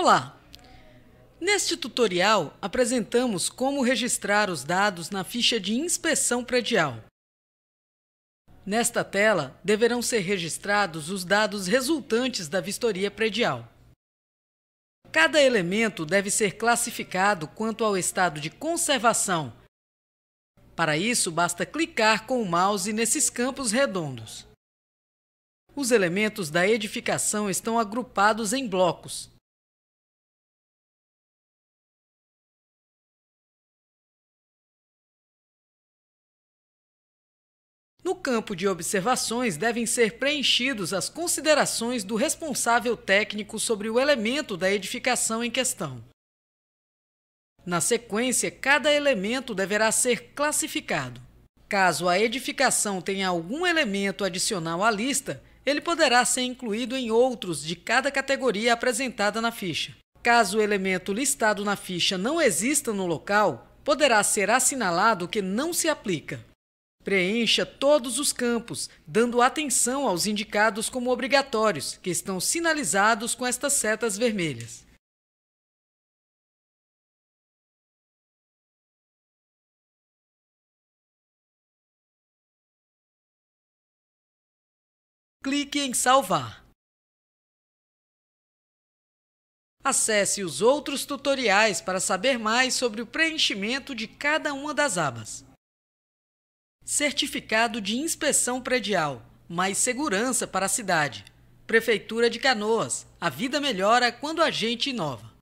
Olá! Neste tutorial, apresentamos como registrar os dados na ficha de inspeção predial. Nesta tela, deverão ser registrados os dados resultantes da vistoria predial. Cada elemento deve ser classificado quanto ao estado de conservação. Para isso, basta clicar com o mouse nesses campos redondos. Os elementos da edificação estão agrupados em blocos, No campo de observações, devem ser preenchidos as considerações do responsável técnico sobre o elemento da edificação em questão. Na sequência, cada elemento deverá ser classificado. Caso a edificação tenha algum elemento adicional à lista, ele poderá ser incluído em outros de cada categoria apresentada na ficha. Caso o elemento listado na ficha não exista no local, poderá ser assinalado que não se aplica. Preencha todos os campos, dando atenção aos indicados como obrigatórios, que estão sinalizados com estas setas vermelhas. Clique em Salvar. Acesse os outros tutoriais para saber mais sobre o preenchimento de cada uma das abas. Certificado de inspeção predial. Mais segurança para a cidade. Prefeitura de Canoas. A vida melhora quando a gente inova.